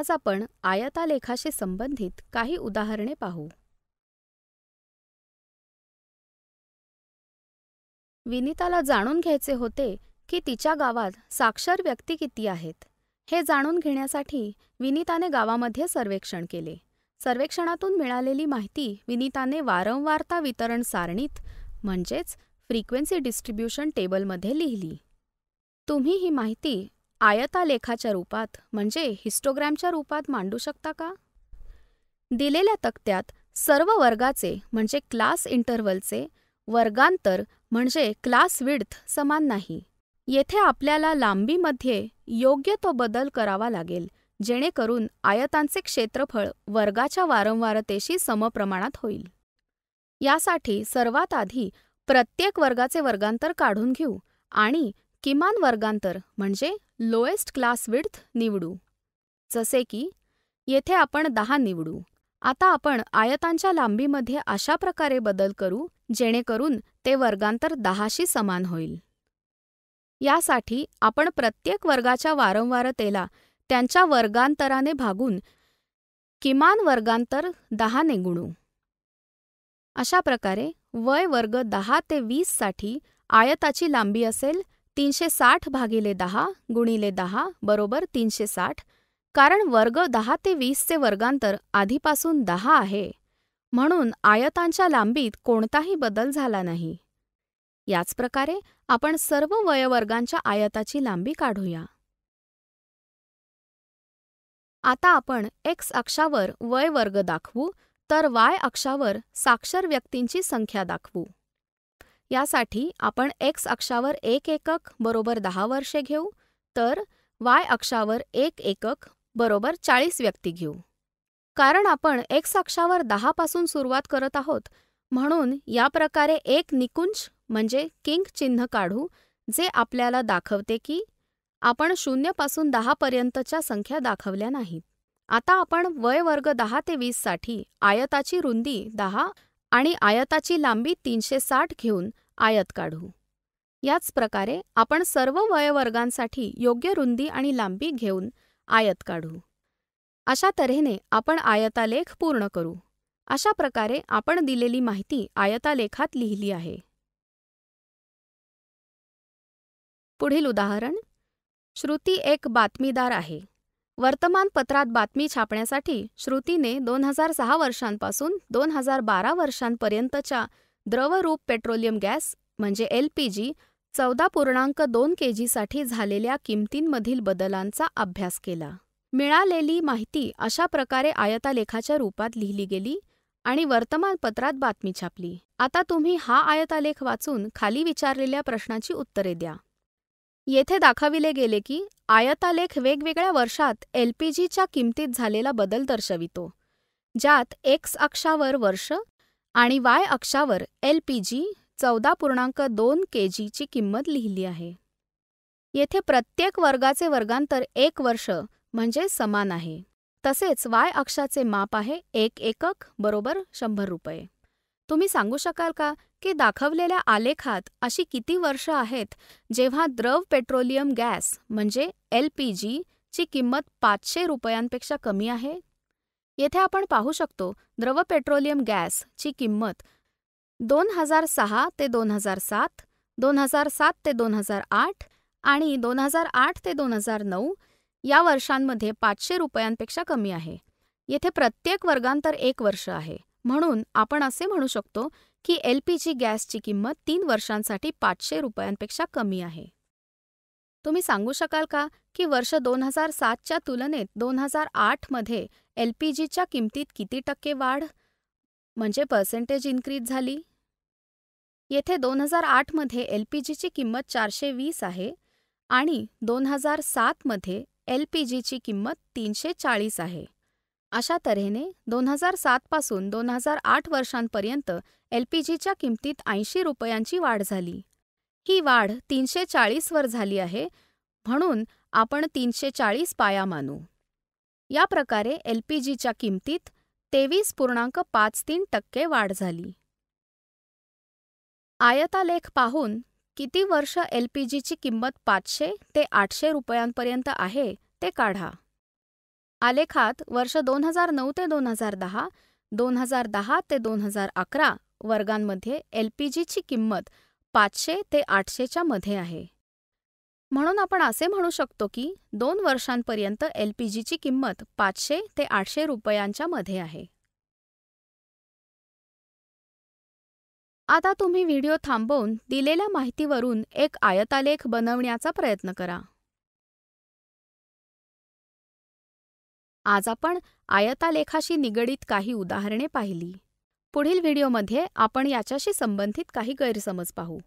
आज आपण आयतालेखाशी संबंधित काही उदाहरणे पाहू विनीताला जाणून घ्यायचे होते की तिच्या गावात साक्षर व्यक्ती किती आहेत हे जाणून घेण्यासाठी विनिताने गावामध्ये सर्वेक्षण केले सर्वेक्षणातून मिळालेली माहिती विनिताने वारंवारता वितरण सारणीत म्हणजेच फ्रिक्वेन्सी डिस्ट्रीब्युशन टेबलमध्ये लिहिली तुम्ही ही माहिती आयतालेखाच्या रूपात म्हणजे हिस्टोग्रॅमच्या रूपात मांडू शकता का दिलेल्या तक्त्यात सर्व वर्गाचे म्हणजे क्लास इंटरव्हलचे वर्गांतर म्हणजे क्लास विड्थ समान नाही येथे आपल्याला लांबीमध्ये योग्य तो बदल करावा लागेल जेणेकरून आयतांचे क्षेत्रफळ वर्गाच्या वारंवारतेशी समप्रमाणात होईल यासाठी सर्वात आधी प्रत्येक वर्गाचे वर्गांतर काढून घेऊ आणि किमान वर्गांतर म्हणजे लोएस्ट क्लास विड्थ निवडू जसे की येथे आपण दहा निवडू आता आपण आयतांच्या लांबीमध्ये अशा प्रकारे बदल करू जेणेकरून ते वर्गांतर दहाशी समान होईल यासाठी आपण प्रत्येक वर्गाच्या वारंवारतेला त्यांच्या वर्गांतराने भागून किमान वर्गांतर दहा निगुणू अशा प्रकारे वय वर्ग दहा ते वीससाठी आयताची लांबी असेल तीनशे साठ भागिले दहा गुणिले दहा बरोबर तीनशे साठ कारण वर्ग दहा ते वीसचे वर्गांतर आधीपासून दहा आहे म्हणून आयतांच्या लांबीत कोणताही बदल झाला नाही याच प्रकारे आपण सर्व वयवर्गांच्या आयताची लांबी काढूया आता आपण एक्स अक्षावर वय वर्ग दाखवू तर वाय अक्षावर साक्षर व्यक्तींची संख्या दाखवू यासाठी आपण एक्स अक्षावर एक एकक बरोबर दहा वर्षे घेऊ तर वाय अक्षावर एक एकक बरोबर चाळीस व्यक्ती घेऊ कारण आपण एक्स अक्षावर दहापासून सुरुवात करत आहोत म्हणून या प्रकारे एक निकुंज म्हणजे किंग चिन्ह काढू जे आपल्याला दाखवते की आपण शून्यपासून दहापर्यंतच्या संख्या दाखवल्या नाहीत आता आपण वय वर्ग दहा ते वीससाठी आयताची रुंदी दहा आणि आयताची लांबी तीनशे साठ घेऊन आयत काढू याच प्रकारे आपण सर्व वयवर्गांसाठी योग्य रुंदी आणि लांबी घेऊन आयत काढू अशा तऱ्हेने आपण आयतालेख पूर्ण करू अशा प्रकारे आपण दिलेली माहिती आयतालेखात लिहिली आहे पुढील उदाहरण श्रुती एक बातमीदार आहे वर्तमानपत्रात बातमी छापण्यासाठी श्रुतीने दोन हजार सहा वर्षांपासून दोन हजार बारा वर्षांपर्यंतच्या द्रवरूप पेट्रोलियम गॅस म्हणजे एल पी जी चौदा पूर्णांक दोन के जीसाठी झालेल्या किमतींमधील बदलांचा अभ्यास केला मिळालेली माहिती अशा प्रकारे आयतालेखाच्या रूपात लिहिली गेली आणि वर्तमानपत्रात बातमी छापली आता तुम्ही हा आयतालेख वाचून खाली विचारलेल्या प्रश्नाची उत्तरे द्या येथे दाखविले गेले की आयतालेख वेगवेगळ्या वर्षात एल पी जीच्या किमतीत झालेला बदल दर्शवितो ज्यात एक्स अक्षावर वर्ष आणि वाय अक्षावर एलपीजी चौदा पूर्णांक दोन केजीची किंमत लिहिली आहे येथे प्रत्येक वर्गाचे वर्गांतर एक वर्ष म्हणजे समान आहे तसेच वाय अक्षाचे माप आहे एक एकक बरोबर शंभर रुपये तुम्ही सांगू शकाल का की दाखवलेल्या आलेखात अशी किती वर्ष आहेत जेव्हा द्रव पेट्रोलियम गॅस म्हणजे एल ची किंमत पाचशे रुपयांपेक्षा कमी आहे येथे आपण पाहू शकतो द्रव पेट्रोलियम गॅस ची किंमत दोन हजार सहा ते दोन हजार सात दोन हजार सात ते दोन हजार आठ आणि दोन हजार आठ ते दोन हजार नऊ या वर्षांमध्ये पाचशे रुपयांपेक्षा कमी आहे येथे प्रत्येक वर्गांतर एक वर्ष आहे म्हणून आपण असे म्हणू शकतो की एल पी जी गॅसची किंमत तीन वर्षांसाठी पाचशे रुपयांपेक्षा कमी आहे तुम्ही सांगू शकाल का की वर्ष दोन हजार सातच्या तुलनेत दोन हजार आठमध्ये एल पी जीच्या किमतीत किती टक्के वाढ म्हणजे पर्सेंटेज इन्क्रीज झाली येथे दोन हजार आठमध्ये एल पी जीची किंमत चारशे वीस आहे आणि दोन हजार सातमध्ये एल पी जीची किंमत तीनशे चाळीस आहे अशा तऱ्हेने दोन हजार सातपासून दोन हजार आठ वर्षांपर्यंत एल पी जीच्या किमतीत ऐंशी रुपयांची वाढ झाली ही वाढ तीनशे चाळीसवर झाली आहे म्हणून आपण तीनशे चाळीस पाया मानू या प्रकारे एलपीजीच्या किंमतीत तेवीस पूर्णांक पाच तीन टक्के वाढ झाली आयतालेख पाहून किती वर्ष एलपीजीची किंमत पाचशे ते आठशे रुपयांपर्यंत आहे ते काढा आलेखात वर्ष दोन हजार नऊ ते दोन हजार दहा दोन हजार दहा ते दोन हजार अकरा वर्गांमध्ये एलपीजीची किंमत पाचशे ते आठशेच्या मध्ये आहे म्हणून आपण असे म्हणू शकतो की दोन वर्षांपर्यंत एलपीजीची किंमत पाचशे ते आठशे रुपयांच्या मध्ये आहे आता तुम्ही व्हिडिओ थांबवून दिलेल्या माहितीवरून एक आयतालेख बनवण्याचा प्रयत्न करा आज आपण आयतालेखाशी निगडीत काही उदाहरणे पाहिली पुढील व्हिडिओमध्ये आपण याच्याशी संबंधित काही गैरसमज पाहू